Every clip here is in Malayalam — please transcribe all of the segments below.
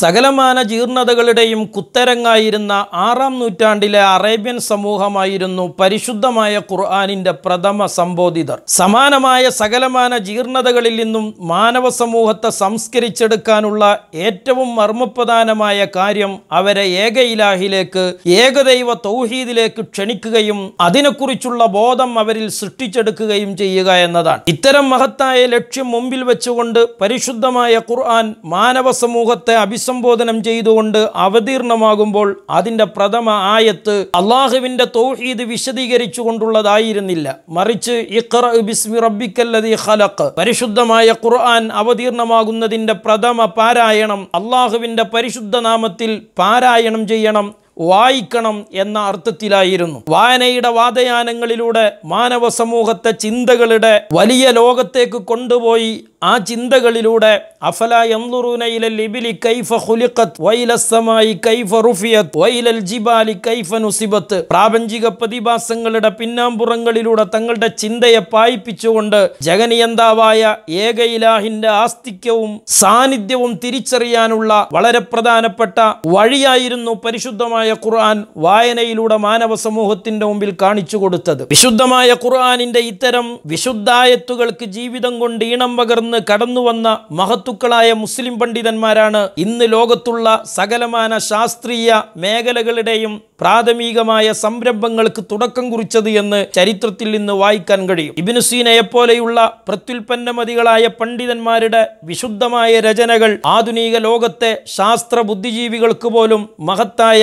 സകലമാന ജീർണതകളുടെയും കുത്തരങ്ങായിരുന്ന ആറാം നൂറ്റാണ്ടിലെ അറേബ്യൻ സമൂഹമായിരുന്നു പരിശുദ്ധമായ ഖുർആാനിന്റെ പ്രഥമ സംബോധിതർ സമാനമായ സകലമാന ജീർണതകളിൽ നിന്നും മാനവ സമൂഹത്തെ സംസ്കരിച്ചെടുക്കാനുള്ള ഏറ്റവും മർമ്മപ്രധാനമായ കാര്യം അവരെ ഏക ഇലാഹിലേക്ക് ഏകദൈവ തൗഹീദിലേക്ക് ക്ഷണിക്കുകയും അതിനെക്കുറിച്ചുള്ള ബോധം അവരിൽ സൃഷ്ടിച്ചെടുക്കുകയും ചെയ്യുക എന്നതാണ് ഇത്തരം മഹത്തായ ലക്ഷ്യം മുമ്പിൽ വെച്ചുകൊണ്ട് പരിശുദ്ധമായ ഖുർആൻ മാനവ സമൂഹത്തെ അഭി അഭിസംബോധനം ചെയ്തുകൊണ്ട് അവതീർണമാകുമ്പോൾ അതിൻ്റെ പ്രഥമ ആയത്ത് അള്ളാഹുവിൻ്റെ തൗഹീദ് വിശദീകരിച്ചു കൊണ്ടുള്ളതായിരുന്നില്ല മറിച്ച് ഇഖ്റ ബിസ്മി ഖലഖ് പരിശുദ്ധമായ ഖുർആൻ അവതീർണമാകുന്നതിൻ്റെ പ്രഥമ പാരായണം അള്ളാഹുവിൻ്റെ പരിശുദ്ധ നാമത്തിൽ പാരായണം ചെയ്യണം വായിക്കണം എന്ന അർത്ഥത്തിലായിരുന്നു വായനയുടെ വാദയാനങ്ങളിലൂടെ മാനവ സമൂഹത്തെ ചിന്തകളുടെ വലിയ ലോകത്തേക്ക് കൊണ്ടുപോയി ആ ചിന്തകളിലൂടെ അഫല യംലുറൂനയില ലിബിലി കൈഫ ഹുലിഖത്ത് വൈലസമായി കൈഫ റുഫിയത്ത് വൈലൽ ജിബാലി കൈഫ നുസിബത്ത് പ്രാപഞ്ചിക പ്രതിഭാസങ്ങളുടെ പിന്നാമ്പുറങ്ങളിലൂടെ തങ്ങളുടെ ചിന്തയെ പായിപ്പിച്ചുകൊണ്ട് ജഗനിയന്താവായ ഏകയിലാഹിന്റെ ആസ്തിക്യവും സാന്നിധ്യവും തിരിച്ചറിയാനുള്ള വളരെ പ്രധാനപ്പെട്ട വഴിയായിരുന്നു പരിശുദ്ധമായ വിശുദ്ധമായ ഖുർആൻ വായനയിലൂടെ മാനവ സമൂഹത്തിന്റെ മുമ്പിൽ കാണിച്ചു കൊടുത്തത് വിശുദ്ധമായ ഖുർആനിന്റെ ഇത്തരം വിശുദ്ധായത്തുകൾക്ക് ജീവിതം കൊണ്ട് ഈണം പകർന്ന് കടന്നു വന്ന മഹത്തുക്കളായ മുസ്ലിം പണ്ഡിതന്മാരാണ് ഇന്ന് ലോകത്തുള്ള സകലമാന ശാസ്ത്രീയ മേഖലകളുടെയും പ്രാഥമികമായ സംരംഭങ്ങൾക്ക് തുടക്കം കുറിച്ചത് എന്ന് ചരിത്രത്തിൽ നിന്ന് വായിക്കാൻ കഴിയും ഇബിനുസീനയെ പോലെയുള്ള പ്രത്യുൽപ്പന്നമതികളായ പണ്ഡിതന്മാരുടെ വിശുദ്ധമായ രചനകൾ ആധുനിക ലോകത്തെ ശാസ്ത്ര ബുദ്ധിജീവികൾക്ക് പോലും മഹത്തായ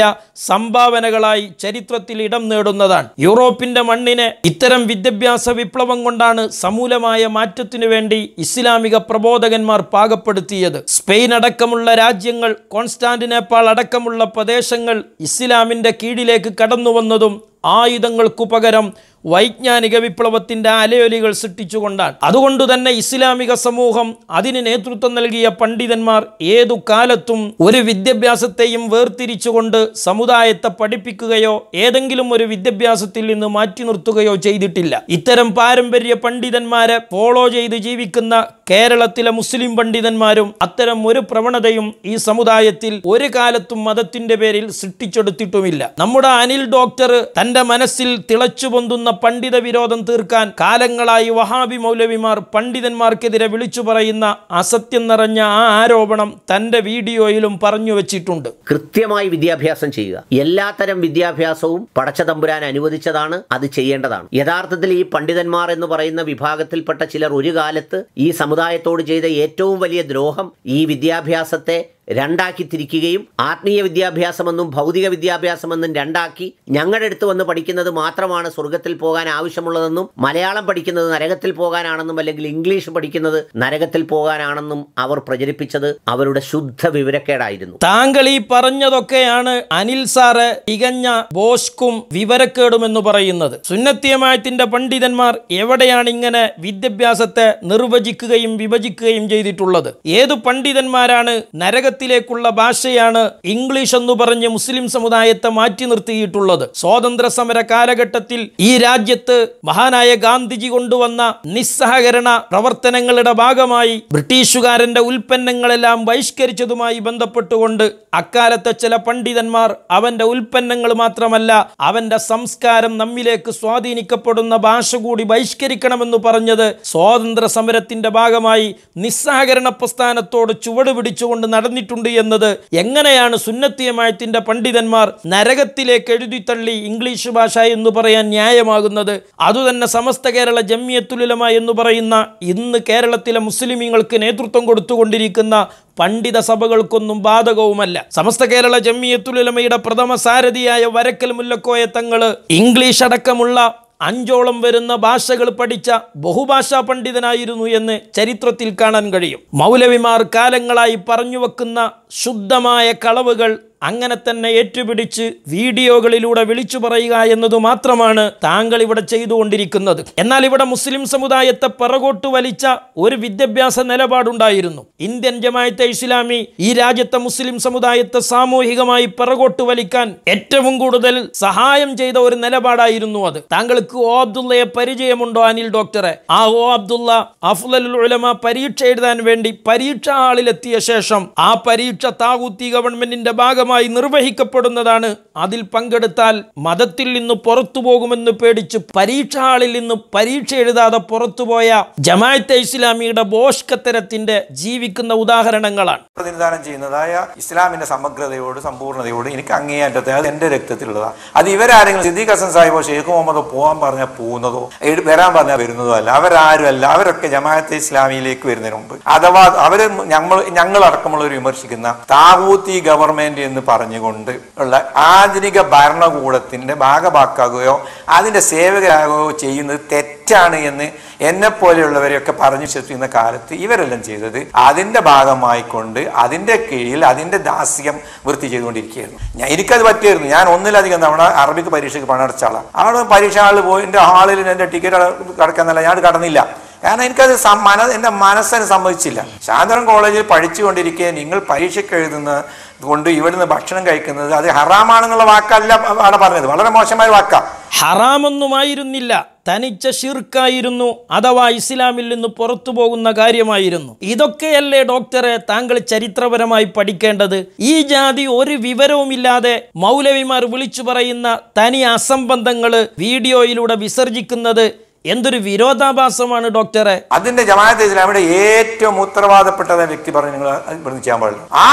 സംഭാവനകളായി ചരിത്രത്തിൽ ഇടം നേടുന്നതാണ് യൂറോപ്പിന്റെ മണ്ണിന് ഇത്തരം വിദ്യാഭ്യാസ വിപ്ലവം കൊണ്ടാണ് സമൂലമായ മാറ്റത്തിനു വേണ്ടി ഇസ്ലാമിക പ്രബോധകന്മാർ പാകപ്പെടുത്തിയത് സ്പെയിൻ അടക്കമുള്ള രാജ്യങ്ങൾ കോൺസ്റ്റാന്റിനേപ്പാൾ അടക്കമുള്ള പ്രദേശങ്ങൾ ഇസ്ലാമിന്റെ കീഴിലേക്ക് കടന്നു വന്നതും ആയുധങ്ങൾക്കു പകരം വൈജ്ഞാനിക വിപ്ലവത്തിൻ്റെ അലയൊലികൾ സൃഷ്ടിച്ചുകൊണ്ടാണ് അതുകൊണ്ട് തന്നെ ഇസ്ലാമിക സമൂഹം അതിന് നേതൃത്വം നൽകിയ പണ്ഡിതന്മാർ ഏതു കാലത്തും ഒരു വിദ്യാഭ്യാസത്തെയും വേർതിരിച്ചുകൊണ്ട് സമുദായത്തെ പഠിപ്പിക്കുകയോ ഏതെങ്കിലും ഒരു വിദ്യാഭ്യാസത്തിൽ നിന്ന് മാറ്റി നിർത്തുകയോ ചെയ്തിട്ടില്ല ഇത്തരം പാരമ്പര്യ പണ്ഡിതന്മാരെ ഫോളോ ചെയ്ത് ജീവിക്കുന്ന കേരളത്തിലെ മുസ്ലിം പണ്ഡിതന്മാരും അത്തരം ഒരു പ്രവണതയും ഈ സമുദായത്തിൽ ഒരു കാലത്തും മതത്തിന്റെ പേരിൽ സൃഷ്ടിച്ചെടുത്തിട്ടുമില്ല നമ്മുടെ അനിൽ ഡോക്ടർ തൻ്റെ തൻ്റെ മനസ്സിൽ തിളച്ചു പൊന്തുന്ന പണ്ഡിത വിരോധം തീർക്കാൻ കാലങ്ങളായി വഹാബി മൗലവിമാർ പണ്ഡിതന്മാർക്കെതിരെ വിളിച്ചു പറയുന്ന അസത്യം നിറഞ്ഞ ആ ആരോപണം തൻ്റെ വീഡിയോയിലും പറഞ്ഞു വെച്ചിട്ടുണ്ട് കൃത്യമായി വിദ്യാഭ്യാസം ചെയ്യുക എല്ലാത്തരം വിദ്യാഭ്യാസവും പടച്ച തമ്പുരാൻ അനുവദിച്ചതാണ് അത് ചെയ്യേണ്ടതാണ് യഥാർത്ഥത്തിൽ ഈ പണ്ഡിതന്മാർ എന്ന് പറയുന്ന വിഭാഗത്തിൽപ്പെട്ട ചിലർ ഒരു കാലത്ത് ഈ സമുദായത്തോട് ചെയ്ത ഏറ്റവും വലിയ ദ്രോഹം ഈ വിദ്യാഭ്യാസത്തെ രണ്ടാക്കി തിരിക്കുകയും ആത്മീയ വിദ്യാഭ്യാസമെന്നും ഭൗതിക വിദ്യാഭ്യാസമെന്നും രണ്ടാക്കി ഞങ്ങളുടെ അടുത്ത് വന്ന് പഠിക്കുന്നത് മാത്രമാണ് സ്വർഗത്തിൽ പോകാൻ ആവശ്യമുള്ളതെന്നും മലയാളം പഠിക്കുന്നത് നരകത്തിൽ പോകാനാണെന്നും അല്ലെങ്കിൽ ഇംഗ്ലീഷ് പഠിക്കുന്നത് നരകത്തിൽ പോകാനാണെന്നും അവർ പ്രചരിപ്പിച്ചത് അവരുടെ ശുദ്ധ വിവരക്കേടായിരുന്നു താങ്കൾ ഈ പറഞ്ഞതൊക്കെയാണ് അനിൽ സാറ് തികഞ്ഞ ബോസ്കും വിവരക്കേടുമെന്ന് പറയുന്നത് സുന്നത്യമായത്തിന്റെ പണ്ഡിതന്മാർ എവിടെയാണ് ഇങ്ങനെ വിദ്യാഭ്യാസത്തെ നിർവചിക്കുകയും വിഭജിക്കുകയും ചെയ്തിട്ടുള്ളത് ഏതു പണ്ഡിതന്മാരാണ് നരക ലോകത്തിലേക്കുള്ള ഭാഷയാണ് ഇംഗ്ലീഷ് എന്ന് പറഞ്ഞ് മുസ്ലിം സമുദായത്തെ മാറ്റി നിർത്തിയിട്ടുള്ളത് സ്വാതന്ത്ര്യ സമര കാലഘട്ടത്തിൽ ഈ രാജ്യത്ത് മഹാനായ ഗാന്ധിജി കൊണ്ടുവന്ന നിസ്സഹകരണ പ്രവർത്തനങ്ങളുടെ ഭാഗമായി ബ്രിട്ടീഷുകാരന്റെ ഉൽപ്പന്നങ്ങളെല്ലാം ബഹിഷ്കരിച്ചതുമായി ബന്ധപ്പെട്ടുകൊണ്ട് അക്കാലത്തെ ചില പണ്ഡിതന്മാർ അവന്റെ ഉൽപ്പന്നങ്ങൾ മാത്രമല്ല അവന്റെ സംസ്കാരം നമ്മിലേക്ക് സ്വാധീനിക്കപ്പെടുന്ന ഭാഷ കൂടി ബഹിഷ്കരിക്കണമെന്ന് പറഞ്ഞത് സ്വാതന്ത്ര്യ സമരത്തിന്റെ ഭാഗമായി നിസ്സഹകരണ പ്രസ്ഥാനത്തോട് ചുവട് പിടിച്ചുകൊണ്ട് നടന്നിട്ടുണ്ട് നടത്തിയിട്ടുണ്ട് എന്നത് എങ്ങനെയാണ് സുന്നത്തിയമായത്തിൻ്റെ പണ്ഡിതന്മാർ നരകത്തിലേക്ക് എഴുതിത്തള്ളി ഇംഗ്ലീഷ് ഭാഷ എന്ന് പറയാൻ ന്യായമാകുന്നത് അതുതന്നെ സമസ്ത കേരള ജമ്മിയത്തുലമ എന്ന് പറയുന്ന ഇന്ന് കേരളത്തിലെ മുസ്ലിമീങ്ങൾക്ക് നേതൃത്വം കൊടുത്തുകൊണ്ടിരിക്കുന്ന പണ്ഡിത സഭകൾക്കൊന്നും ബാധകവുമല്ല സമസ്ത കേരള ജമ്മിയത്തുലമയുടെ പ്രഥമ സാരഥിയായ വരക്കൽ മുല്ലക്കോയ തങ്ങൾ ഇംഗ്ലീഷ് അടക്കമുള്ള അഞ്ചോളം വരുന്ന ഭാഷകൾ പഠിച്ച ബഹുഭാഷാ പണ്ഡിതനായിരുന്നു എന്ന് ചരിത്രത്തിൽ കാണാൻ കഴിയും മൗലവിമാർ കാലങ്ങളായി പറഞ്ഞു വെക്കുന്ന ശുദ്ധമായ കളവുകൾ അങ്ങനെ തന്നെ ഏറ്റുപിടിച്ച് വീഡിയോകളിലൂടെ വിളിച്ചു പറയുക എന്നതു മാത്രമാണ് താങ്കൾ ഇവിടെ ചെയ്തുകൊണ്ടിരിക്കുന്നത് എന്നാൽ ഇവിടെ മുസ്ലിം സമുദായത്തെ പിറകോട്ട് വലിച്ച ഒരു വിദ്യാഭ്യാസ നിലപാടുണ്ടായിരുന്നു ഇന്ത്യൻ ജമായത്തെ ഇസ്ലാമി ഈ രാജ്യത്തെ മുസ്ലിം സമുദായത്തെ സാമൂഹികമായി പിറകോട്ട് വലിക്കാൻ ഏറ്റവും കൂടുതൽ സഹായം ചെയ്ത ഒരു നിലപാടായിരുന്നു അത് താങ്കൾക്ക് ഓ അബ്ദുള്ളയെ പരിചയമുണ്ടോ അനിൽ ഡോക്ടറെ ആ ഓ അബ്ദുള്ള അഫ്ലൽ ഉലമ പരീക്ഷ എഴുതാൻ വേണ്ടി പരീക്ഷ ഹാളിലെത്തിയ ശേഷം ആ പരീക്ഷ താകൂത്തി ഗവൺമെന്റിന്റെ ഭാഗമായി കൃത്യമായി നിർവഹിക്കപ്പെടുന്നതാണ് അതിൽ പങ്കെടുത്താൽ മതത്തിൽ നിന്ന് പുറത്തു പോകുമെന്ന് പേടിച്ച് പരീക്ഷ ഹാളിൽ നിന്ന് പരീക്ഷ എഴുതാതെ പുറത്തുപോയ ജമാഅത്തെ ഇസ്ലാമിയുടെ ബോഷ്കത്തരത്തിന്റെ ജീവിക്കുന്ന ഉദാഹരണങ്ങളാണ് പ്രതിനിധാനം ചെയ്യുന്നതായ ഇസ്ലാമിന്റെ സമഗ്രതയോട് സമ്പൂർണ്ണതയോട് എനിക്ക് അങ്ങേയറ്റത്തെ അത് എൻ്റെ രക്തത്തിലുള്ളതാണ് അത് ഇവരാരെങ്കിലും സിദ്ദീഖ് ഹസൻ സാഹിബോ ഷെയ്ഖ് മുഹമ്മദ് പോകാൻ പറഞ്ഞാൽ പോകുന്നതോ വരാൻ പറഞ്ഞാൽ വരുന്നതോ അല്ല അവരാരും അല്ല അവരൊക്കെ ജമാഅത്തെ ഇസ്ലാമിയിലേക്ക് വരുന്നതിന് മുമ്പ് അഥവാ അവര് ഞങ്ങൾ ഞങ്ങളടക്കമുള്ളവർ വിമർശിക്കുന്ന താഹൂത്തി ഗവൺമെന്റ് എന്ന് പറഞ്ഞുകൊണ്ട് ഉള്ള ആധുനിക ഭരണകൂടത്തിൻ്റെ ഭാഗമാക്കുകയോ അതിൻ്റെ സേവകരാകുകയോ ചെയ്യുന്നത് തെറ്റാണ് എന്ന് എന്നെ പോലെയുള്ളവരെയൊക്കെ പറഞ്ഞു വിശ്വസിക്കുന്ന കാലത്ത് ഇവരെല്ലാം ചെയ്തത് അതിൻ്റെ ഭാഗമായിക്കൊണ്ട് അതിൻ്റെ കീഴിൽ അതിൻ്റെ ദാസ്യം വൃത്തി ചെയ്തുകൊണ്ടിരിക്കുകയായിരുന്നു ഞാൻ എനിക്കത് പറ്റിയായിരുന്നു ഞാൻ ഒന്നിലധികം തവണ അറബിക്ക് പരീക്ഷയ്ക്ക് പണമടച്ച ആളാണ് അവിടെ പരീക്ഷ ഹാളിൽ പോയി എൻ്റെ ഹാളിൽ എൻ്റെ ടിക്കറ്റ് കടക്കാന്നല്ല ഞാൻ കടന്നില്ല കാരണം എനിക്കത് മന എൻ്റെ മനസ്സിന് സമ്മതിച്ചില്ല ശാന്തരം കോളേജിൽ പഠിച്ചുകൊണ്ടിരിക്കെ നിങ്ങൾ പരീക്ഷയ്ക്ക് എഴുതുന്ന കൊണ്ട് ഇവിടുന്ന് ഭക്ഷണം കഴിക്കുന്നത് അത് ഹറാമാണെന്നുള്ള വാക്കല്ല ആണ് പറഞ്ഞത് വളരെ മോശമായ വാക്ക ഹറാമൊന്നുമായിരുന്നില്ല തനിച്ച ഷിർക്കായിരുന്നു അഥവാ ഇസ്ലാമിൽ നിന്ന് പുറത്തു പോകുന്ന കാര്യമായിരുന്നു ഇതൊക്കെയല്ലേ ഡോക്ടറെ താങ്കൾ ചരിത്രപരമായി പഠിക്കേണ്ടത് ഈ ജാതി ഒരു വിവരവുമില്ലാതെ മൗലവിമാർ വിളിച്ചു പറയുന്ന തനി അസംബന്ധങ്ങൾ വീഡിയോയിലൂടെ വിസർജിക്കുന്നത് എന്തൊരു വിരോധാഭാസമാണ് ഡോക്ടറെ അതിന്റെ ജമാഅത്ത് ഇസ്ലാമിയുടെ ഏറ്റവും ഉത്തരവാദപ്പെട്ട വ്യക്തി പറഞ്ഞു നിങ്ങൾ ചെയ്യാൻ പാടില്ല ആ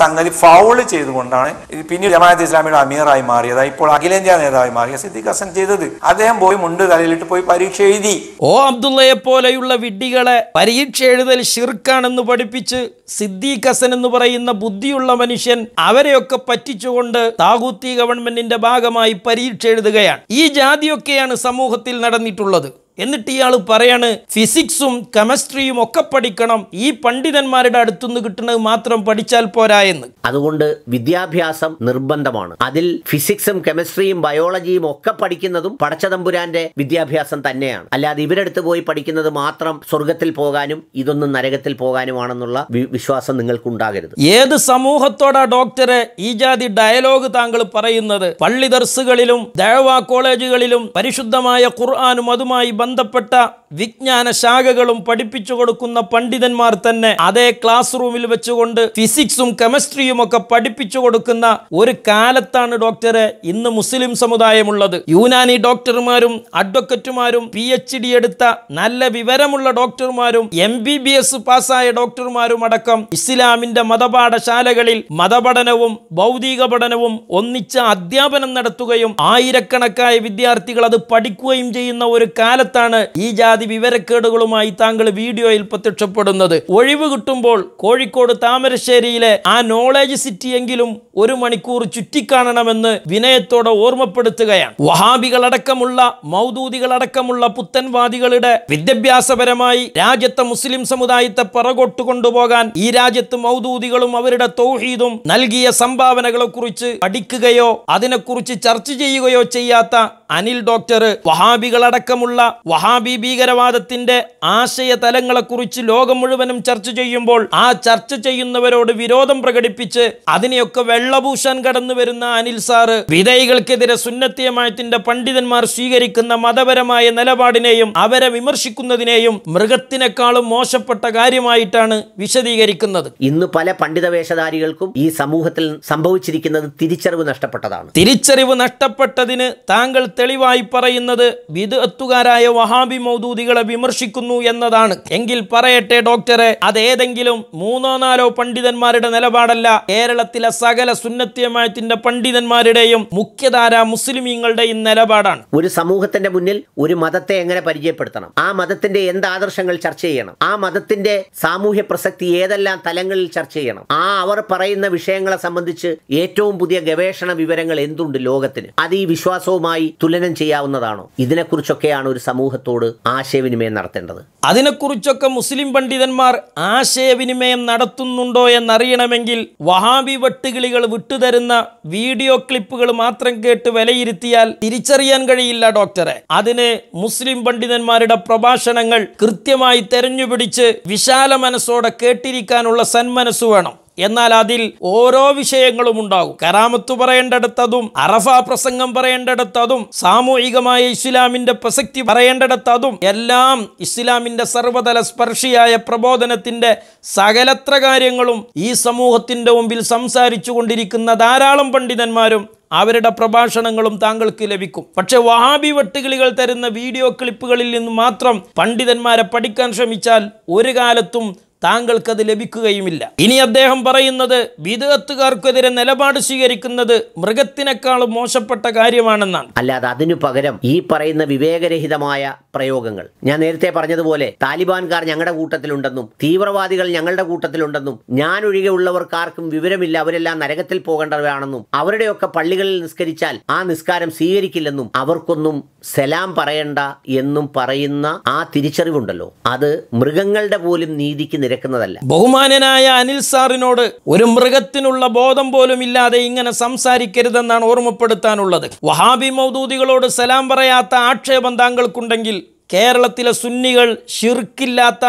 സംഗതി ഫൗള് ചെയ്തുകൊണ്ടാണ് പിന്നീട് ജമാഅത്ത് ഇസ്ലാമിയുടെ അമീറായി മാറിയത് ഇപ്പോൾ അഖിലേന്ത്യാ നേതാവായി മാറിയ സിദ്ദിഖ് ഹസൻ ചെയ്തത് അദ്ദേഹം പോയി മുണ്ട് തലയിലിട്ട് പോയി പരീക്ഷ എഴുതി ഓ അബ്ദുള്ളയെ പോലെയുള്ള വിഡ്ഢികളെ പരീക്ഷ എഴുതൽ ഷിർക്കാണെന്ന് പഠിപ്പിച്ച് സിദ്ദീഖസൻ എന്ന് പറയുന്ന ബുദ്ധിയുള്ള മനുഷ്യൻ അവരെയൊക്കെ പറ്റിച്ചുകൊണ്ട് താകൂത്തി ഗവൺമെന്റിന്റെ ഭാഗമായി പരീക്ഷ എഴുതുകയാണ് ഈ ജാതിയൊക്കെയാണ് സമൂഹത്തിൽ നടന്നിട്ടുള്ളത് എന്നിട്ട് ഇയാൾ പറയാണ് ഫിസിക്സും കെമിസ്ട്രിയും ഒക്കെ പഠിക്കണം ഈ പണ്ഡിതന്മാരുടെ അടുത്തുനിന്ന് കിട്ടുന്നത് മാത്രം പഠിച്ചാൽ പോരാ എന്ന് അതുകൊണ്ട് വിദ്യാഭ്യാസം നിർബന്ധമാണ് അതിൽ ഫിസിക്സും കെമിസ്ട്രിയും ബയോളജിയും ഒക്കെ പഠിക്കുന്നതും പടച്ചതമ്പുരാന്റെ വിദ്യാഭ്യാസം തന്നെയാണ് അല്ലാതെ ഇവരടുത്ത് പോയി പഠിക്കുന്നത് മാത്രം സ്വർഗത്തിൽ പോകാനും ഇതൊന്നും നരകത്തിൽ പോകാനുമാണെന്നുള്ള വിശ്വാസം നിങ്ങൾക്കുണ്ടാകരുത് ഏത് സമൂഹത്തോടാ ഡോക്ടറെ ഈ ജാതി ഡയലോഗ് താങ്കൾ പറയുന്നത് പള്ളി ദർസുകളിലും ദേവ കോളേജുകളിലും പരിശുദ്ധമായ ഖുർആാനും അതുമായി ബന്ധപ്പെട്ട വിജ്ഞാന ശാഖകളും പഠിപ്പിച്ചു കൊടുക്കുന്ന പണ്ഡിതന്മാർ തന്നെ അതേ ക്ലാസ് റൂമിൽ വെച്ചുകൊണ്ട് ഫിസിക്സും കെമിസ്ട്രിയും ഒക്കെ പഠിപ്പിച്ചു കൊടുക്കുന്ന ഒരു കാലത്താണ് ഡോക്ടറെ ഇന്ന് മുസ്ലിം സമുദായമുള്ളത് യൂനാനി ഡോക്ടർമാരും അഡ്വക്കറ്റുമാരും പി എച്ച് ഡി എടുത്ത നല്ല വിവരമുള്ള ഡോക്ടർമാരും എം ബി ബി എസ് പാസ്സായ ഡോക്ടർമാരും അടക്കം ഇസ്ലാമിന്റെ മതപാഠശാലകളിൽ മതപഠനവും ഭൗതിക പഠനവും ഒന്നിച്ച് അധ്യാപനം നടത്തുകയും ആയിരക്കണക്കായ വിദ്യാർത്ഥികൾ അത് പഠിക്കുകയും ചെയ്യുന്ന ഒരു കാലത്ത് സമയത്താണ് ഈ ജാതി വിവരക്കേടുകളുമായി താങ്കൾ വീഡിയോയിൽ പ്രത്യക്ഷപ്പെടുന്നത് ഒഴിവ് കിട്ടുമ്പോൾ കോഴിക്കോട് താമരശ്ശേരിയിലെ ആ നോളേജ് സിറ്റിയെങ്കിലും ഒരു മണിക്കൂർ ചുറ്റിക്കാണണമെന്ന് വിനയത്തോടെ ഓർമ്മപ്പെടുത്തുകയാണ് വഹാബികളടക്കമുള്ള മൗദൂദികളടക്കമുള്ള പുത്തൻവാദികളുടെ വിദ്യാഭ്യാസപരമായി രാജ്യത്തെ മുസ്ലിം സമുദായത്തെ പിറകോട്ട് കൊണ്ടുപോകാൻ ഈ രാജ്യത്ത് മൗദൂദികളും അവരുടെ തൗഹീദും നൽകിയ സംഭാവനകളെക്കുറിച്ച് പഠിക്കുകയോ അതിനെക്കുറിച്ച് ചർച്ച ചെയ്യുകയോ ചെയ്യാത്ത അനിൽ ഡോക്ടർ വഹാബികളടക്കമുള്ള വഹാബി ഭീകരവാദത്തിന്റെ ആശയ തലങ്ങളെക്കുറിച്ച് ലോകം മുഴുവനും ചർച്ച ചെയ്യുമ്പോൾ ആ ചർച്ച ചെയ്യുന്നവരോട് വിരോധം പ്രകടിപ്പിച്ച് അതിനെയൊക്കെ വെള്ളഭൂഷാൻ കടന്നു വരുന്ന അനിൽ സാറ് വിധേയികൾക്കെതിരെ സുന്നത്തിയമായത്തിന്റെ പണ്ഡിതന്മാർ സ്വീകരിക്കുന്ന മതപരമായ നിലപാടിനെയും അവരെ വിമർശിക്കുന്നതിനെയും മൃഗത്തിനേക്കാളും മോശപ്പെട്ട കാര്യമായിട്ടാണ് വിശദീകരിക്കുന്നത് ഇന്ന് പല പണ്ഡിത വേഷധാരികൾക്കും ഈ സമൂഹത്തിൽ സംഭവിച്ചിരിക്കുന്നത് തിരിച്ചറിവ് നഷ്ടപ്പെട്ടതാണ് തിരിച്ചറിവ് നഷ്ടപ്പെട്ടതിന് താങ്കൾ തെളിവായി പറയുന്നത് വിദഗ്ധത്തുകാരായ വഹാബി മൗദൂദികളെ വിമർശിക്കുന്നു എന്നതാണ് എങ്കിൽ പറയട്ടെ ഡോക്ടറെ അതേതെങ്കിലും മൂന്നോ നാലോ പണ്ഡിതന്മാരുടെ നിലപാടല്ല കേരളത്തിലെ സകല സുന്നത്യമായത്തിന്റെ പണ്ഡിതന്മാരുടെയും മുഖ്യധാര മുസ്ലിമീങ്ങളുടെയും നിലപാടാണ് ഒരു സമൂഹത്തിന്റെ മുന്നിൽ ഒരു മതത്തെ എങ്ങനെ പരിചയപ്പെടുത്തണം ആ മതത്തിന്റെ എന്ത് ആദർശങ്ങൾ ചർച്ച ചെയ്യണം ആ മതത്തിന്റെ സാമൂഹ്യ പ്രസക്തി ഏതെല്ലാം തലങ്ങളിൽ ചർച്ച ചെയ്യണം ആ അവർ പറയുന്ന വിഷയങ്ങളെ സംബന്ധിച്ച് ഏറ്റവും പുതിയ ഗവേഷണ വിവരങ്ങൾ എന്തുണ്ട് ലോകത്തിന് അത് ഈ വിശ്വാസവുമായി തുലനം ചെയ്യാവുന്നതാണോ ഇതിനെക്കുറിച്ചൊക്കെയാണ് ഒരു സമൂഹത്തോട് ആശയവിനിമയം നടത്തേണ്ടത് അതിനെക്കുറിച്ചൊക്കെ മുസ്ലിം പണ്ഡിതന്മാർ ആശയവിനിമയം നടത്തുന്നുണ്ടോ എന്നറിയണമെങ്കിൽ വഹാബി വട്ടുകിളികൾ വിട്ടുതരുന്ന വീഡിയോ ക്ലിപ്പുകൾ മാത്രം കേട്ട് വിലയിരുത്തിയാൽ തിരിച്ചറിയാൻ കഴിയില്ല ഡോക്ടറെ അതിന് മുസ്ലിം പണ്ഡിതന്മാരുടെ പ്രഭാഷണങ്ങൾ കൃത്യമായി തെരഞ്ഞുപിടിച്ച് വിശാല മനസ്സോടെ കേട്ടിരിക്കാനുള്ള സന്മനസ്സു വേണം എന്നാൽ അതിൽ ഓരോ വിഷയങ്ങളും ഉണ്ടാകും കരാമത്ത് പറയേണ്ടടുത്തതും അറഫ പ്രസംഗം പറയേണ്ടടുത്തതും സാമൂഹികമായ ഇസ്ലാമിന്റെ പ്രസക്തി പറയേണ്ടടുത്തതും എല്ലാം ഇസ്ലാമിന്റെ സർവതല സ്പർശിയായ പ്രബോധനത്തിന്റെ സകലത്ര കാര്യങ്ങളും ഈ സമൂഹത്തിന്റെ മുമ്പിൽ സംസാരിച്ചു കൊണ്ടിരിക്കുന്ന ധാരാളം പണ്ഡിതന്മാരും അവരുടെ പ്രഭാഷണങ്ങളും താങ്കൾക്ക് ലഭിക്കും പക്ഷേ വഹാബി വട്ടുകിളികൾ തരുന്ന വീഡിയോ ക്ലിപ്പുകളിൽ നിന്ന് മാത്രം പണ്ഡിതന്മാരെ പഠിക്കാൻ ശ്രമിച്ചാൽ ഒരു കാലത്തും താങ്കൾക്കത് ലഭിക്കുകയുമില്ല ഇനി അദ്ദേഹം പറയുന്നത് വിദേഹത്തുകാർക്കെതിരെ നിലപാട് സ്വീകരിക്കുന്നത് മൃഗത്തിനേക്കാളും മോശപ്പെട്ട കാര്യമാണെന്നാണ് അല്ലാതെ അതിനു പകരം ഈ പറയുന്ന വിവേകരഹിതമായ പ്രയോഗങ്ങൾ ഞാൻ നേരത്തെ പറഞ്ഞതുപോലെ താലിബാൻകാർ ഞങ്ങളുടെ കൂട്ടത്തിലുണ്ടെന്നും തീവ്രവാദികൾ ഞങ്ങളുടെ കൂട്ടത്തിലുണ്ടെന്നും ഞാൻ ഒഴികെയുള്ളവർക്കാർക്കും വിവരമില്ല അവരെല്ലാം നരകത്തിൽ പോകേണ്ടവരാണെന്നും അവരുടെയൊക്കെ പള്ളികളിൽ നിസ്കരിച്ചാൽ ആ നിസ്കാരം സ്വീകരിക്കില്ലെന്നും അവർക്കൊന്നും സലാം പറയണ്ട എന്നും പറയുന്ന ആ തിരിച്ചറിവുണ്ടല്ലോ അത് മൃഗങ്ങളുടെ പോലും നീതിക്ക് നിരക്കുന്നതല്ല ബഹുമാനനായ അനിൽ സാറിനോട് ഒരു മൃഗത്തിനുള്ള ബോധം പോലും ഇല്ലാതെ ഇങ്ങനെ സംസാരിക്കരുതെന്നാണ് ഓർമ്മപ്പെടുത്താനുള്ളത് വഹാബി മൗദൂദികളോട് സലാം പറയാത്ത ആക്ഷേപം താങ്കൾക്കുണ്ടെങ്കിൽ കേരളത്തിലെ സുന്നികൾ ഷിർക്കില്ലാത്ത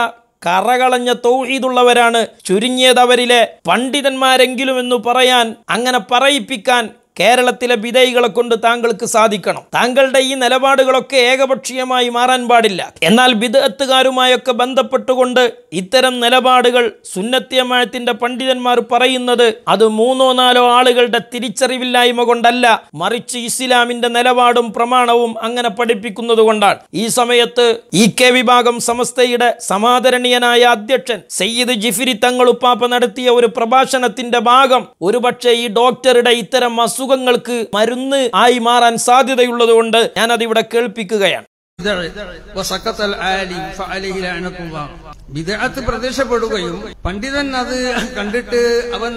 കറകളഞ്ഞ തൗഹീദുള്ളവരാണ് ചുരുങ്ങിയത് അവരിലെ പണ്ഡിതന്മാരെങ്കിലും എന്ന് പറയാൻ അങ്ങനെ പറയിപ്പിക്കാൻ കേരളത്തിലെ വിധൈകളെ കൊണ്ട് താങ്കൾക്ക് സാധിക്കണം താങ്കളുടെ ഈ നിലപാടുകളൊക്കെ ഏകപക്ഷീയമായി മാറാൻ പാടില്ല എന്നാൽ വിദഗത്തുകാരുമായൊക്കെ ബന്ധപ്പെട്ടുകൊണ്ട് ഇത്തരം നിലപാടുകൾ സുന്നത്യമായത്തിന്റെ പണ്ഡിതന്മാർ പറയുന്നത് അത് മൂന്നോ നാലോ ആളുകളുടെ തിരിച്ചറിവില്ലായ്മ കൊണ്ടല്ല മറിച്ച് ഇസ്ലാമിന്റെ നിലപാടും പ്രമാണവും അങ്ങനെ പഠിപ്പിക്കുന്നത് കൊണ്ടാണ് ഈ സമയത്ത് ഇ കെ വിഭാഗം സമസ്തയുടെ സമാദരണീയനായ അധ്യക്ഷൻ സയ്യിദ് ജിഫിരി തങ്ങളുപ്പാപ്പ നടത്തിയ ഒരു പ്രഭാഷണത്തിന്റെ ഭാഗം ഒരുപക്ഷെ ഈ ഡോക്ടറുടെ ഇത്തരം അസുഖ അസുഖങ്ങൾക്ക് മരുന്ന് ആയി മാറാൻ സാധ്യതയുള്ളതുകൊണ്ട് അതിവിടെ കേൾപ്പിക്കുകയാണ് വിദേഹത്ത് പ്രത്യക്ഷപ്പെടുകയും പണ്ഡിതൻ അത് കണ്ടിട്ട് അവൻ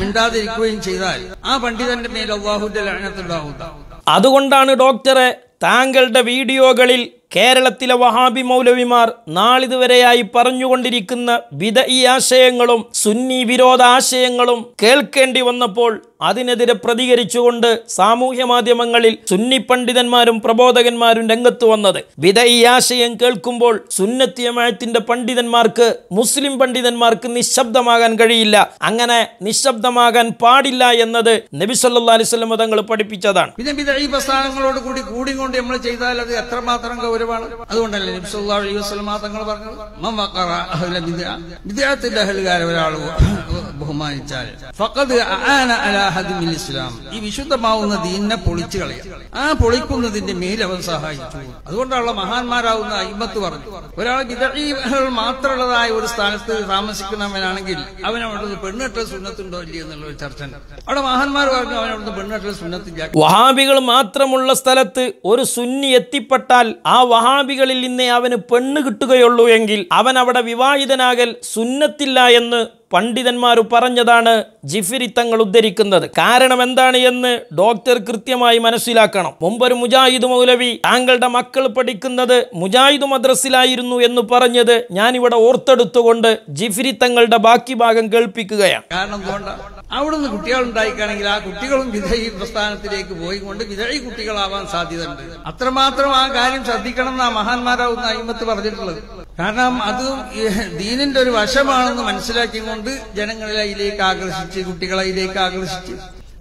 മിണ്ടാതിരിക്കുകയും ചെയ്താൽ ആ പണ്ഡിതന്റെ മേൽ അള്ളാഹുന്റെ ലഹനത്തുണ്ടാവുക അതുകൊണ്ടാണ് ഡോക്ടറെ താങ്കളുടെ വീഡിയോകളിൽ കേരളത്തിലെ വഹാബി മൗലവിമാർ നാളിതുവരെയായി പറഞ്ഞുകൊണ്ടിരിക്കുന്ന വിധ ഈ ആശയങ്ങളും സുന്നി വിരോധ ആശയങ്ങളും കേൾക്കേണ്ടി വന്നപ്പോൾ അതിനെതിരെ പ്രതികരിച്ചുകൊണ്ട് സാമൂഹ്യ മാധ്യമങ്ങളിൽ സുന്നി പണ്ഡിതന്മാരും പ്രബോധകന്മാരും രംഗത്ത് വന്നത് വിധ ഈ ആശയം കേൾക്കുമ്പോൾ സുന്നത്തിയമായത്തിന്റെ പണ്ഡിതന്മാർക്ക് മുസ്ലിം പണ്ഡിതന്മാർക്ക് നിശബ്ദമാകാൻ കഴിയില്ല അങ്ങനെ നിശബ്ദമാകാൻ പാടില്ല എന്നത് നബി സല്ലാ തങ്ങൾ പഠിപ്പിച്ചതാണ് പിന്നെ ഈ പ്രസ്ഥാനങ്ങളോട് കൂടി കൂടിക്കൊണ്ട് നമ്മൾ ചെയ്താൽ അത് എത്രമാത്രം ഗൗരവമാണ് അതുകൊണ്ടല്ലേ നിബ്സല്ലാ അലൈഹി വസ്ലമ തങ്ങൾ പറഞ്ഞത് വിദ്യാർത്ഥിന്റെ അഹലുകാരെ ഒരാൾ ബഹുമാനിച്ചാൽ ഫഖദ് ആന അലാഹദിമിൽ ഇസ്ലാം ഈ വിശുദ്ധമാവുന്ന ദീനിനെ പൊളിച്ചു കളയുക ആ പൊളിക്കുന്നതിന്റെ മേൽ അവൻ സഹായിച്ചു അതുകൊണ്ടുള്ള മഹാന്മാരാവുന്ന അയിമത്ത് പറഞ്ഞു ഒരാൾ വിതഴീകൾ മാത്രമുള്ളതായ ഒരു സ്ഥാനത്ത് താമസിക്കുന്നവനാണെങ്കിൽ അവനവിടുന്ന് അവിടുന്ന് സുന്നത്തുണ്ടോ ഇല്ലേ എന്നുള്ള ചർച്ച അവിടെ മഹാന്മാർ പറഞ്ഞു അവനവിടുന്ന് അവിടുന്ന് പെണ്ണിട്ട സുന്നത്തില്ല വഹാബികൾ മാത്രമുള്ള സ്ഥലത്ത് ഒരു സുന്നി എത്തിപ്പെട്ടാൽ ആ വഹാബികളിൽ നിന്നേ അവന് പെണ്ണ് കിട്ടുകയുള്ളൂ എങ്കിൽ അവൻ അവിടെ വിവാഹിതനാകൽ സുന്നത്തില്ല എന്ന് പണ്ഡിതന്മാർ പറഞ്ഞതാണ് ജിഫിരി തങ്ങൾ ഉദ്ധരിക്കുന്നത് കാരണം എന്താണ് എന്ന് ഡോക്ടർ കൃത്യമായി മനസ്സിലാക്കണം മുമ്പൊരു മുജാഹിദ് മൗലവി താങ്കളുടെ മക്കൾ പഠിക്കുന്നത് മുജാഹിദ് മദ്രസിലായിരുന്നു എന്ന് പറഞ്ഞത് ഞാനിവിടെ ഓർത്തെടുത്തുകൊണ്ട് ജിഫിരി തങ്ങളുടെ ബാക്കി ഭാഗം കേൾപ്പിക്കുകയാണ് കാരണം അവിടുന്ന് കുട്ടികളുണ്ടായിക്കാണെങ്കിൽ ആ കുട്ടികളും വിധയി പ്രസ്ഥാനത്തിലേക്ക് പോയി കൊണ്ട് വിധയി കുട്ടികളാവാൻ സാധ്യതയുണ്ട് അത്രമാത്രം ആ കാര്യം ശ്രദ്ധിക്കണം എന്നാ മഹാന്മാരാവുന്ന അയിമത്ത് പറഞ്ഞിട്ടുള്ളത് കാരണം അത് ദീനിന്റെ ഒരു വശമാണെന്ന് മനസ്സിലാക്കി കൊണ്ട് ജനങ്ങളെ അതിലേക്ക് ആകർഷിച്ച് കുട്ടികളെ അതിലേക്ക് ആകർഷിച്ച്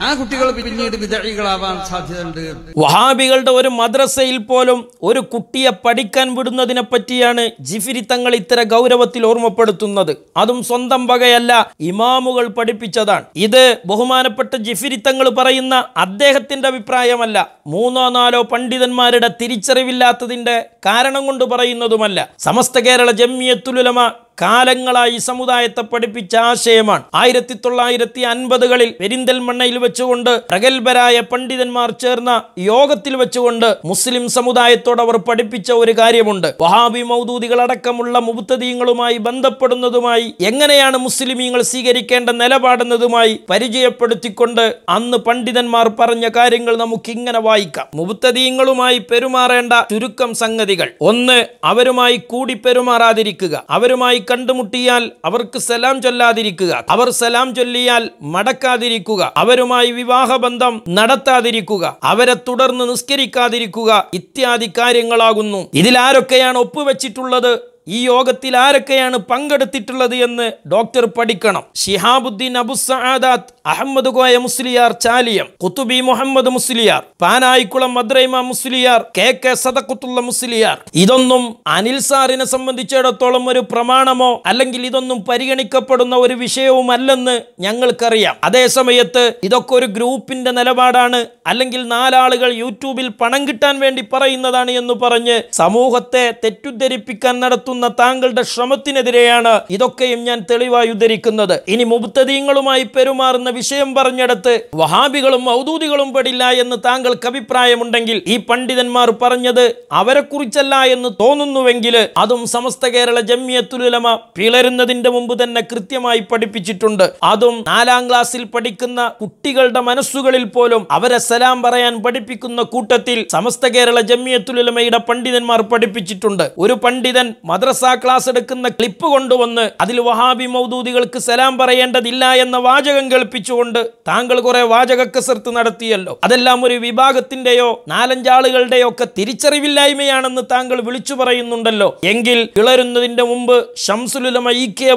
ആ കുട്ടികൾ പിന്നീട് വിതഴികളാവാൻ സാധ്യതയുണ്ട് വഹാബികളുടെ ഒരു മദ്രസയിൽ പോലും ഒരു കുട്ടിയെ പഠിക്കാൻ വിടുന്നതിനെ പറ്റിയാണ് ജിഫിരി തങ്ങൾ ഇത്ര ഗൗരവത്തിൽ ഓർമ്മപ്പെടുത്തുന്നത് അതും സ്വന്തം വകയല്ല ഇമാമുകൾ പഠിപ്പിച്ചതാണ് ഇത് ബഹുമാനപ്പെട്ട ജിഫിരി തങ്ങൾ പറയുന്ന അദ്ദേഹത്തിന്റെ അഭിപ്രായമല്ല മൂന്നോ നാലോ പണ്ഡിതന്മാരുടെ തിരിച്ചറിവില്ലാത്തതിന്റെ കാരണം കൊണ്ട് പറയുന്നതുമല്ല സമസ്ത കേരള ജമ്മിയത്തുലുലമ കാലങ്ങളായി സമുദായത്തെ പഠിപ്പിച്ച ആശയമാണ് ആയിരത്തി തൊള്ളായിരത്തി അൻപതുകളിൽ പെരിന്തൽമണ്ണയിൽ വെച്ചുകൊണ്ട് പ്രഗത്ഭരായ പണ്ഡിതന്മാർ ചേർന്ന യോഗത്തിൽ വെച്ചുകൊണ്ട് മുസ്ലിം സമുദായത്തോട് അവർ പഠിപ്പിച്ച ഒരു കാര്യമുണ്ട് വഹാബി മൗദൂദികൾ അടക്കമുള്ള മുബുത്തദീയങ്ങളുമായി ബന്ധപ്പെടുന്നതുമായി എങ്ങനെയാണ് മുസ്ലിമീങ്ങൾ സ്വീകരിക്കേണ്ട നിലപാടെന്നതുമായി പരിചയപ്പെടുത്തിക്കൊണ്ട് അന്ന് പണ്ഡിതന്മാർ പറഞ്ഞ കാര്യങ്ങൾ നമുക്ക് ഇങ്ങനെ വായിക്കാം മുബുത്തദീങ്ങളുമായി പെരുമാറേണ്ട ചുരുക്കം സംഗതികൾ ഒന്ന് അവരുമായി കൂടി പെരുമാറാതിരിക്കുക അവരുമായി കണ്ടുമുട്ടിയാൽ അവർക്ക് സലാം ചൊല്ലാതിരിക്കുക അവർ സലാം ചൊല്ലിയാൽ മടക്കാതിരിക്കുക അവരുമായി വിവാഹബന്ധം നടത്താതിരിക്കുക അവരെ തുടർന്ന് നിസ്കരിക്കാതിരിക്കുക ഇത്യാദി കാര്യങ്ങളാകുന്നു ഇതിലാരൊക്കെയാണ് ഒപ്പുവെച്ചിട്ടുള്ളത് ഈ യോഗത്തിൽ ആരൊക്കെയാണ് പങ്കെടുത്തിട്ടുള്ളത് എന്ന് ഡോക്ടർ പഠിക്കണം ഷിഹാബുദ്ദീൻ അബു അഹമ്മദ് കോയ മുസ്ലിയാർ ചാലിയം കുത്തുബി മുഹമ്മദ് മുസ്ലിയാർ പാനായിക്കുളം മദ്രൈമ മുസ്ലിയാർ കെ കെ സദക്കുത്തുള്ള മുസ്ലിയാർ ഇതൊന്നും അനിൽ സാറിനെ സംബന്ധിച്ചിടത്തോളം ഒരു പ്രമാണമോ അല്ലെങ്കിൽ ഇതൊന്നും പരിഗണിക്കപ്പെടുന്ന ഒരു വിഷയവുമല്ലെന്ന് ഞങ്ങൾക്കറിയാം അതേസമയത്ത് ഇതൊക്കെ ഒരു ഗ്രൂപ്പിന്റെ നിലപാടാണ് അല്ലെങ്കിൽ നാലാളുകൾ യൂട്യൂബിൽ പണം കിട്ടാൻ വേണ്ടി പറയുന്നതാണ് എന്ന് പറഞ്ഞ് സമൂഹത്തെ തെറ്റുദ്ധരിപ്പിക്കാൻ നടത്തുന്ന നടത്തുന്ന താങ്കളുടെ ശ്രമത്തിനെതിരെയാണ് ഇതൊക്കെയും ഞാൻ തെളിവായി ഉദ്ധരിക്കുന്നത് ഇനി മുബ്തദീങ്ങളുമായി പെരുമാറുന്ന വിഷയം പറഞ്ഞെടുത്ത് വഹാബികളും ഔദൂതികളും പെടില്ല എന്ന് താങ്കൾക്ക് അഭിപ്രായമുണ്ടെങ്കിൽ ഈ പണ്ഡിതന്മാർ പറഞ്ഞത് അവരെക്കുറിച്ചല്ല എന്ന് തോന്നുന്നുവെങ്കിൽ അതും സമസ്ത കേരള ജമ്മിയത്തുലമ പിളരുന്നതിന്റെ മുമ്പ് തന്നെ കൃത്യമായി പഠിപ്പിച്ചിട്ടുണ്ട് അതും നാലാം ക്ലാസ്സിൽ പഠിക്കുന്ന കുട്ടികളുടെ മനസ്സുകളിൽ പോലും അവരെ സലാം പറയാൻ പഠിപ്പിക്കുന്ന കൂട്ടത്തിൽ സമസ്ത കേരള ജമ്മിയത്തുലമയുടെ പണ്ഡിതന്മാർ പഠിപ്പിച്ചിട്ടുണ്ട് ഒരു പണ്ഡിതൻ മദർ മദ്രസ ക്ലാസ് എടുക്കുന്ന ക്ലിപ്പ് കൊണ്ടുവന്ന് അതിൽ വഹാബി മൗദൂദികൾക്ക് സലാം പറയേണ്ടതില്ല എന്ന വാചകം കേൾപ്പിച്ചുകൊണ്ട് താങ്കൾ കുറെ വാചക കസർത്ത് നടത്തിയല്ലോ അതെല്ലാം ഒരു വിഭാഗത്തിന്റെയോ നാലഞ്ചാളുകളുടെയോ ഒക്കെ തിരിച്ചറിവില്ലായ്മയാണെന്ന് താങ്കൾ വിളിച്ചു പറയുന്നുണ്ടല്ലോ എങ്കിൽ കിളരുന്നതിന്റെ മുമ്പ് ഷംസുലുലമ ഇ കെ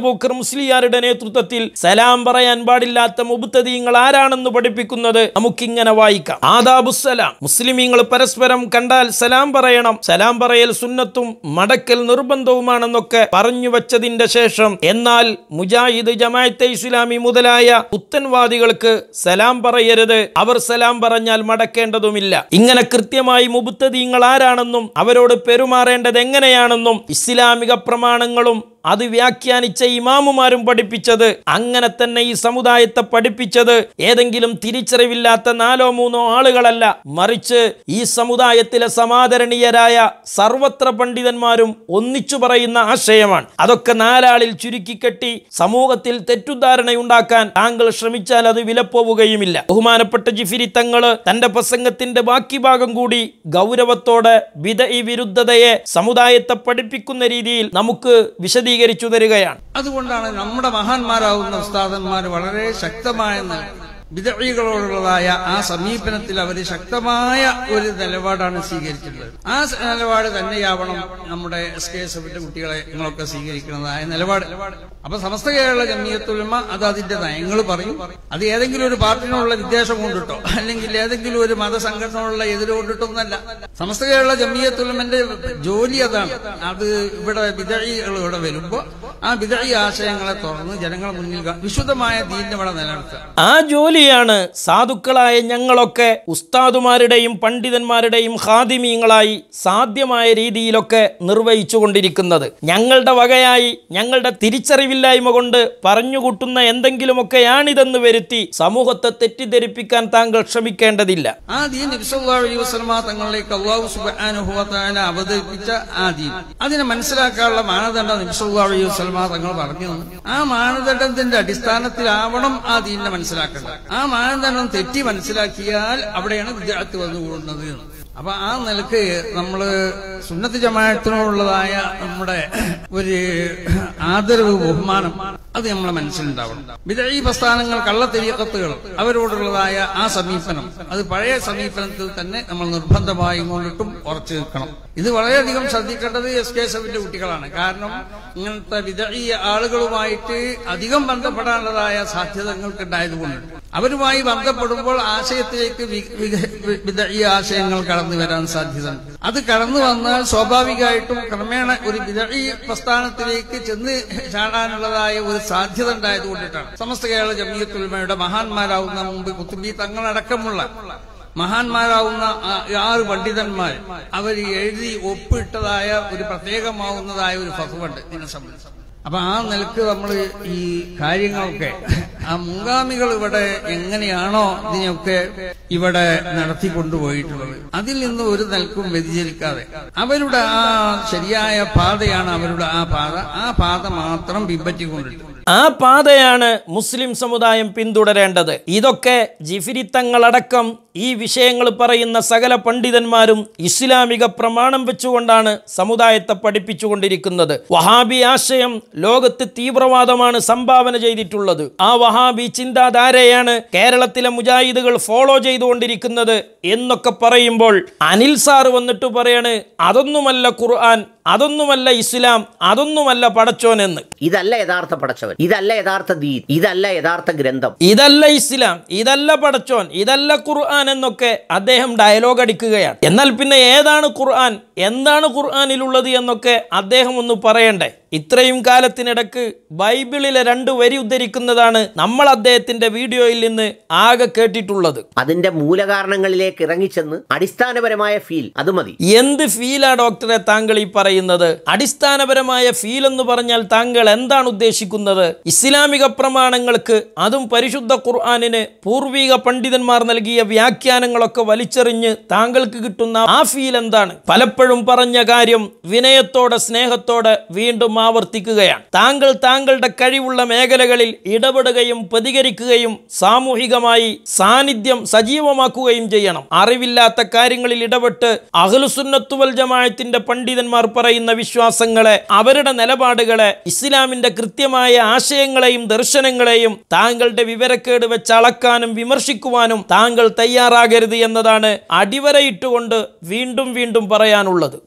മുസ്ലിയാരുടെ നേതൃത്വത്തിൽ സലാം പറയാൻ പാടില്ലാത്ത മുബുത്തതീങ്ങൾ ആരാണെന്ന് പഠിപ്പിക്കുന്നത് നമുക്കിങ്ങനെ വായിക്കാം ആദാബുസലാം മുസ്ലിമീങ്ങൾ പരസ്പരം കണ്ടാൽ സലാം പറയണം സലാം പറയൽ സുന്നത്തും മടക്കൽ നിർബന്ധവും സംഭവമാണെന്നൊക്കെ പറഞ്ഞു വച്ചതിന്റെ ശേഷം എന്നാൽ മുജാഹിദ് ജമായത്തെ ഇസ്ലാമി മുതലായ പുത്തൻവാദികൾക്ക് സലാം പറയരുത് അവർ സലാം പറഞ്ഞാൽ മടക്കേണ്ടതുമില്ല ഇങ്ങനെ കൃത്യമായി മുബുത്തതീങ്ങൾ ആരാണെന്നും അവരോട് പെരുമാറേണ്ടത് എങ്ങനെയാണെന്നും ഇസ്ലാമിക പ്രമാണങ്ങളും അത് വ്യാഖ്യാനിച്ച ഇമാമുമാരും പഠിപ്പിച്ചത് അങ്ങനെ തന്നെ ഈ സമുദായത്തെ പഠിപ്പിച്ചത് ഏതെങ്കിലും തിരിച്ചറിവില്ലാത്ത നാലോ മൂന്നോ ആളുകളല്ല മറിച്ച് ഈ സമുദായത്തിലെ സമാദരണീയരായ സർവത്ര പണ്ഡിതന്മാരും ഒന്നിച്ചു പറയുന്ന ആശയമാണ് അതൊക്കെ നാലാളിൽ ചുരുക്കിക്കെട്ടി സമൂഹത്തിൽ തെറ്റുദ്ധാരണയുണ്ടാക്കാൻ താങ്കൾ ശ്രമിച്ചാൽ അത് വിലപ്പോവുകയുമില്ല ബഹുമാനപ്പെട്ട ജിഫിരി തങ്ങള് തന്റെ പ്രസംഗത്തിന്റെ ബാക്കി ഭാഗം കൂടി ഗൗരവത്തോടെ വിധ ഈ വിരുദ്ധതയെ സമുദായത്തെ പഠിപ്പിക്കുന്ന രീതിയിൽ നമുക്ക് വിശദീകരിക്കും വിശദീകരിച്ചു തരികയാണ് അതുകൊണ്ടാണ് നമ്മുടെ മഹാന്മാരാകുന്ന ഉസ്താദന്മാർ വളരെ ശക്തമായെന്ന് വിതഴികളോടുള്ളതായ ആ സമീപനത്തിൽ അവർ ശക്തമായ ഒരു നിലപാടാണ് സ്വീകരിച്ചിട്ടുള്ളത് ആ നിലപാട് തന്നെയാവണം നമ്മുടെ എസ് കെ എസ് എഫിന്റെ കുട്ടികളെ നിങ്ങളൊക്കെ സ്വീകരിക്കുന്നതായ നിലപാട് അപ്പൊ സമസ്ത കേരള ജമിയത്തുലമ അത് അതിന്റെ നയങ്ങൾ പറയും അത് ഏതെങ്കിലും ഒരു പാർട്ടിനോടുള്ള വിദ്വേഷം കൊണ്ടിട്ടോ അല്ലെങ്കിൽ ഏതെങ്കിലും ഒരു മതസംഘടനയോടുള്ള എതിര് ഒന്നല്ല സമസ്ത കേരള ജമിയത്തുലമന്റെ ജോലി അതാണ് അത് ഇവിടെ വിതഴികൾ ഇവിടെ വരുമ്പോ ആ വിതഴി ആശയങ്ങളെ തുറന്ന് ജനങ്ങളെ മുന്നിൽ വിശുദ്ധമായ ദീനിനെ ഇവിടെ നിലനിർത്തുക ആ ജോലി അതിനുവേണ്ടിയാണ് സാധുക്കളായ ഞങ്ങളൊക്കെ ഉസ്താദുമാരുടെയും പണ്ഡിതന്മാരുടെയും ഹാദിമീങ്ങളായി സാധ്യമായ രീതിയിലൊക്കെ നിർവഹിച്ചു കൊണ്ടിരിക്കുന്നത് ഞങ്ങളുടെ വകയായി ഞങ്ങളുടെ തിരിച്ചറിവില്ലായ്മ കൊണ്ട് പറഞ്ഞുകൂട്ടുന്ന എന്തെങ്കിലുമൊക്കെയാണിതെന്ന് വരുത്തി സമൂഹത്തെ തെറ്റിദ്ധരിപ്പിക്കാൻ താങ്കൾ ശ്രമിക്കേണ്ടതില്ല അവതരിപ്പിച്ച ആ അതിനെ മനസ്സിലാക്കാനുള്ള മാനദണ്ഡം തങ്ങൾ പറഞ്ഞു ആ മാനദണ്ഡത്തിന്റെ അടിസ്ഥാനത്തിലാവണം ആ ദീനെ മനസ്സിലാക്കേണ്ടത് ആ മാനദണ്ഡം തെറ്റി മനസ്സിലാക്കിയാൽ അവിടെയാണ് വിദ്യാർത്ഥി വന്നുകൂടുന്നത് അപ്പൊ ആ നിലക്ക് നമ്മൾ സുന്നത്ത് ജമായത്തിനോടുള്ളതായ നമ്മുടെ ഒരു ആദരവ് ബഹുമാനം അത് നമ്മളെ മനസ്സിലുണ്ടാവണം വിദഴി പ്രസ്ഥാനങ്ങൾ കള്ളത്തെരിയക്കത്തുകൾ അവരോടുള്ളതായ ആ സമീപനം അത് പഴയ സമീപനത്തിൽ തന്നെ നമ്മൾ നിർബന്ധമായി കൊണ്ടിട്ടും ഉറച്ചു നിൽക്കണം ഇത് വളരെയധികം ശ്രദ്ധിക്കേണ്ടത് എസ് കെ കുട്ടികളാണ് കാരണം ഇങ്ങനത്തെ വിദഴി ആളുകളുമായിട്ട് അധികം ബന്ധപ്പെടാനുള്ളതായ സാധ്യതകൾക്ക് ഉണ്ടായതുകൊണ്ട് അവരുമായി ബന്ധപ്പെടുമ്പോൾ ആശയത്തിലേക്ക് വിദഴി ആശയങ്ങൾ കടന്നു കടന്നു വരാൻ സാധ്യത അത് കടന്നു വന്നാൽ സ്വാഭാവികമായിട്ടും ക്രമേണ ഒരു വിതഴി പ്രസ്ഥാനത്തിലേക്ക് ചെന്ന് ചാടാനുള്ളതായ ഒരു സാധ്യത ഉണ്ടായത് കൊണ്ടിട്ടാണ് സമസ്ത കേരള ജമീയത്തുൽമയുടെ മഹാന്മാരാവുന്ന മുമ്പ് കുത്തുബി തങ്ങളടക്കമുള്ള മഹാന്മാരാവുന്ന ആറ് പണ്ഡിതന്മാർ അവർ എഴുതി ഒപ്പിട്ടതായ ഒരു പ്രത്യേകമാവുന്നതായ ഒരു ഫസുണ്ട് ഇതിനെ സംബന്ധിച്ച് അപ്പൊ ആ നിലക്ക് നമ്മൾ ഈ കാര്യങ്ങളൊക്കെ ആ മുങ്കാമികൾ ഇവിടെ എങ്ങനെയാണോ ഇതിനെയൊക്കെ ഇവിടെ കൊണ്ടുപോയിട്ടുള്ളത് അതിൽ നിന്ന് ഒരു നൽക്കും വ്യതിചരിക്കാതെ അവരുടെ ആ ശരിയായ പാതയാണ് അവരുടെ ആ പാത ആ പാത മാത്രം പിൻപറ്റിക്കൊണ്ടിട്ടുള്ളത് ആ പാതയാണ് മുസ്ലിം സമുദായം പിന്തുടരേണ്ടത് ഇതൊക്കെ ജിഫിരിത്തങ്ങളടക്കം ഈ വിഷയങ്ങൾ പറയുന്ന സകല പണ്ഡിതന്മാരും ഇസ്ലാമിക പ്രമാണം വെച്ചുകൊണ്ടാണ് സമുദായത്തെ പഠിപ്പിച്ചുകൊണ്ടിരിക്കുന്നത് വഹാബി ആശയം ലോകത്ത് തീവ്രവാദമാണ് സംഭാവന ചെയ്തിട്ടുള്ളത് ആ വഹാബി ചിന്താധാരയാണ് കേരളത്തിലെ മുജാഹിദുകൾ ഫോളോ ചെയ്തുകൊണ്ടിരിക്കുന്നത് എന്നൊക്കെ പറയുമ്പോൾ അനിൽ സാർ വന്നിട്ട് പറയാണ് അതൊന്നുമല്ല ഖുർആൻ അതൊന്നുമല്ല ഇസ്ലാം അതൊന്നുമല്ല പടച്ചോൻ എന്ന് ഇതല്ല യഥാർത്ഥ പടച്ചവൻ ഇതല്ല യഥാർത്ഥ ദീൻ ഇതല്ല യഥാർത്ഥ ഗ്രന്ഥം ഇതല്ല ഇസ്ലാം ഇതല്ല പടച്ചോൻ ഇതല്ല ഖുർആൻ എന്നൊക്കെ അദ്ദേഹം ഡയലോഗ് അടിക്കുകയാണ് എന്നാൽ പിന്നെ ഏതാണ് ഖുർആൻ എന്താണ് ഖുർആാനിലുള്ളത് എന്നൊക്കെ അദ്ദേഹം ഒന്ന് പറയണ്ടേ ഇത്രയും കാലത്തിനിടക്ക് ബൈബിളിലെ രണ്ട് വരി ഉദ്ധരിക്കുന്നതാണ് നമ്മൾ അദ്ദേഹത്തിന്റെ വീഡിയോയിൽ നിന്ന് ആകെ കേട്ടിട്ടുള്ളത് അതിന്റെ മൂലകാരണങ്ങളിലേക്ക് ഇറങ്ങിച്ചെന്ന് അടിസ്ഥാനപരമായ ഫീൽ അത് മതി എന്ത് ഫീലാ ഡോക്ടറെ താങ്കൾ ഈ പറയുന്നത് അടിസ്ഥാനപരമായ ഫീൽ എന്ന് പറഞ്ഞാൽ താങ്കൾ എന്താണ് ഉദ്ദേശിക്കുന്നത് ഇസ്ലാമിക പ്രമാണങ്ങൾക്ക് അതും പരിശുദ്ധ ഖുർആാനിന് പൂർവിക പണ്ഡിതന്മാർ നൽകിയ വ്യാഖ്യാനങ്ങളൊക്കെ വലിച്ചെറിഞ്ഞ് താങ്കൾക്ക് കിട്ടുന്ന ആ ഫീൽ എന്താണ് പലപ്പോഴും പറഞ്ഞ കാര്യം വിനയത്തോടെ സ്നേഹത്തോടെ വീണ്ടും ആവർത്തിക്കുകയാണ് താങ്കൾ താങ്കളുടെ കഴിവുള്ള മേഖലകളിൽ ഇടപെടുകയും പ്രതികരിക്കുകയും സാമൂഹികമായി സാന്നിധ്യം സജീവമാക്കുകയും ചെയ്യണം അറിവില്ലാത്ത കാര്യങ്ങളിൽ ഇടപെട്ട് അഹ്ലുസുന്നത്തുവൽ ജമായത്തിന്റെ പണ്ഡിതന്മാർ പറയുന്ന വിശ്വാസങ്ങളെ അവരുടെ നിലപാടുകളെ ഇസ്ലാമിന്റെ കൃത്യമായ ആശയങ്ങളെയും ദർശനങ്ങളെയും താങ്കളുടെ വിവരക്കേട് വെച്ച് അളക്കാനും വിമർശിക്കുവാനും താങ്കൾ തയ്യാറാകരുത് എന്നതാണ് അടിവരയിട്ടുകൊണ്ട് വീണ്ടും വീണ്ടും പറയാനുള്ളത്